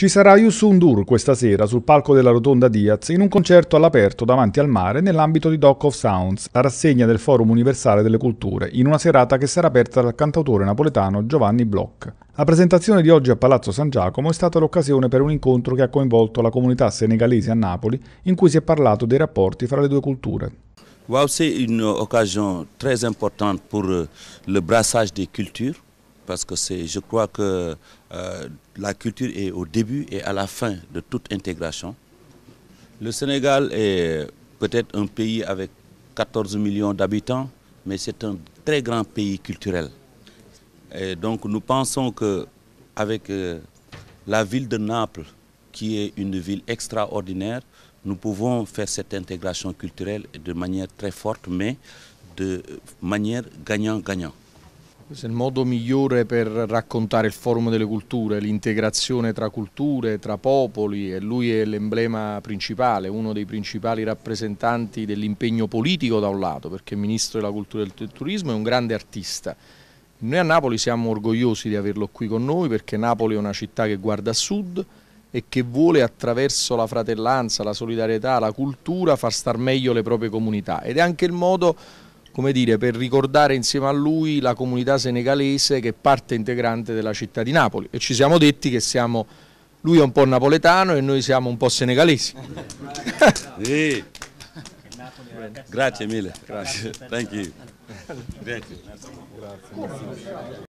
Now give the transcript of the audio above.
Ci sarà Yusun Dur questa sera sul palco della Rotonda Diaz in un concerto all'aperto davanti al mare nell'ambito di Dock of Sounds, la rassegna del Forum Universale delle Culture, in una serata che sarà aperta dal cantautore napoletano Giovanni Bloch. La presentazione di oggi a Palazzo San Giacomo è stata l'occasione per un incontro che ha coinvolto la comunità senegalese a Napoli, in cui si è parlato dei rapporti fra le due culture. Wow, c'est une occasion très importante pour le brassage des cultures. parce que je crois que euh, la culture est au début et à la fin de toute intégration. Le Sénégal est peut-être un pays avec 14 millions d'habitants, mais c'est un très grand pays culturel. Et donc nous pensons que avec euh, la ville de Naples, qui est une ville extraordinaire, nous pouvons faire cette intégration culturelle de manière très forte, mais de manière gagnant-gagnant. Questo è il modo migliore per raccontare il forum delle culture, l'integrazione tra culture, tra popoli e lui è l'emblema principale, uno dei principali rappresentanti dell'impegno politico da un lato, perché è ministro della cultura e del turismo è un grande artista. Noi a Napoli siamo orgogliosi di averlo qui con noi perché Napoli è una città che guarda a sud e che vuole attraverso la fratellanza, la solidarietà, la cultura far star meglio le proprie comunità ed è anche il modo come dire, per ricordare insieme a lui la comunità senegalese che è parte integrante della città di Napoli e ci siamo detti che siamo, lui è un po' napoletano e noi siamo un po' senegalesi. Sì. Grazie mille, grazie. Thank you. Grazie.